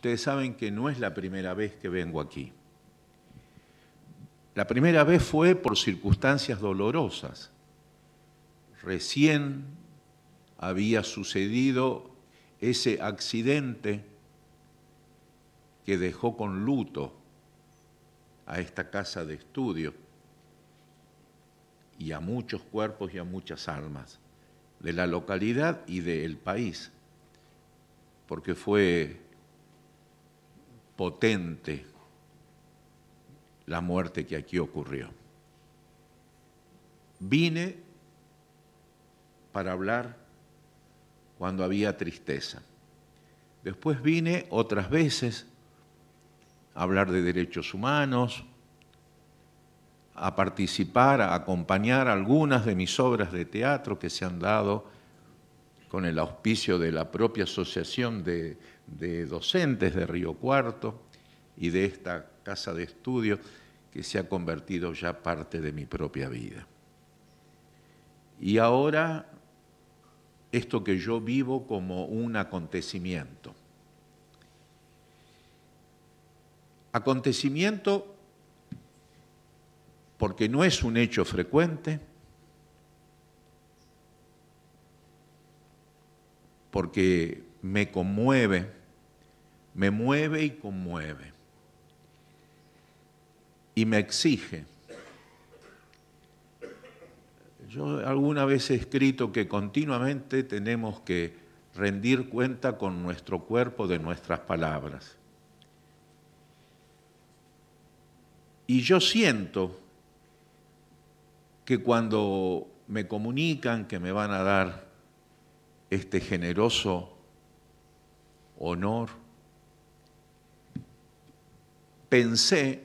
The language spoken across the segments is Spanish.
Ustedes saben que no es la primera vez que vengo aquí. La primera vez fue por circunstancias dolorosas. Recién había sucedido ese accidente que dejó con luto a esta casa de estudio y a muchos cuerpos y a muchas almas de la localidad y del país, porque fue potente la muerte que aquí ocurrió. Vine para hablar cuando había tristeza. Después vine otras veces a hablar de derechos humanos, a participar, a acompañar algunas de mis obras de teatro que se han dado con el auspicio de la propia Asociación de de docentes de Río Cuarto y de esta casa de estudio que se ha convertido ya parte de mi propia vida. Y ahora esto que yo vivo como un acontecimiento. Acontecimiento porque no es un hecho frecuente, porque me conmueve, me mueve y conmueve. Y me exige. Yo alguna vez he escrito que continuamente tenemos que rendir cuenta con nuestro cuerpo de nuestras palabras. Y yo siento que cuando me comunican que me van a dar este generoso honor, pensé,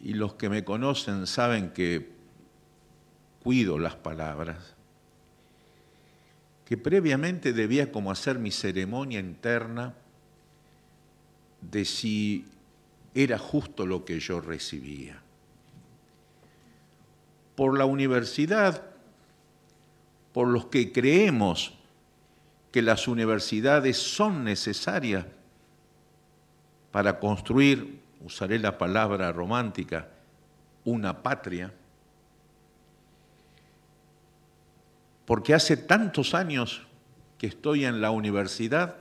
y los que me conocen saben que cuido las palabras, que previamente debía como hacer mi ceremonia interna de si era justo lo que yo recibía. Por la universidad, por los que creemos que las universidades son necesarias para construir, usaré la palabra romántica, una patria, porque hace tantos años que estoy en la universidad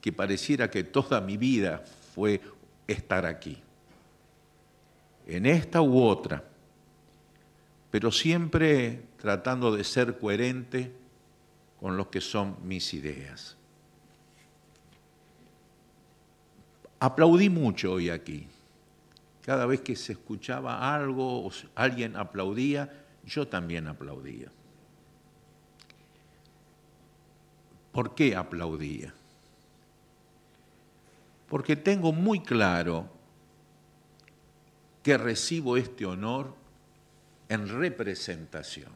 que pareciera que toda mi vida fue estar aquí, en esta u otra, pero siempre tratando de ser coherente con lo que son mis ideas. Aplaudí mucho hoy aquí. Cada vez que se escuchaba algo o alguien aplaudía, yo también aplaudía. ¿Por qué aplaudía? Porque tengo muy claro que recibo este honor en representación.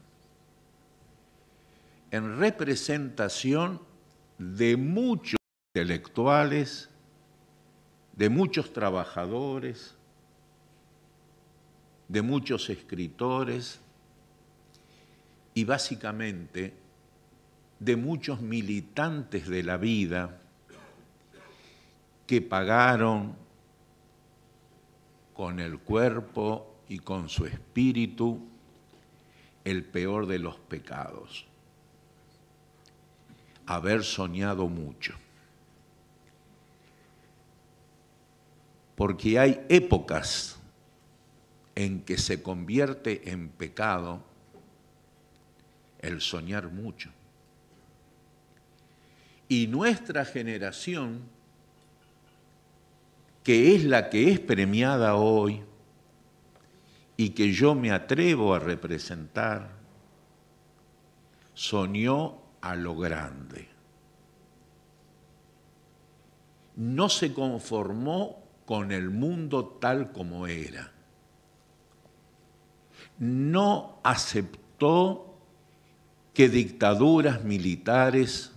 En representación de muchos intelectuales, de muchos trabajadores, de muchos escritores y básicamente de muchos militantes de la vida que pagaron con el cuerpo y con su espíritu el peor de los pecados, haber soñado mucho. porque hay épocas en que se convierte en pecado el soñar mucho. Y nuestra generación, que es la que es premiada hoy y que yo me atrevo a representar, soñó a lo grande. No se conformó con el mundo tal como era. No aceptó que dictaduras militares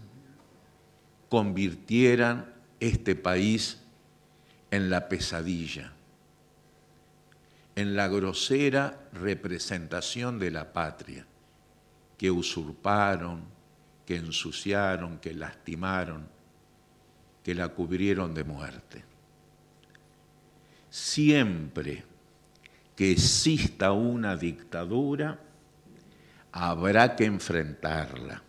convirtieran este país en la pesadilla, en la grosera representación de la patria que usurparon, que ensuciaron, que lastimaron, que la cubrieron de muerte siempre que exista una dictadura, habrá que enfrentarla.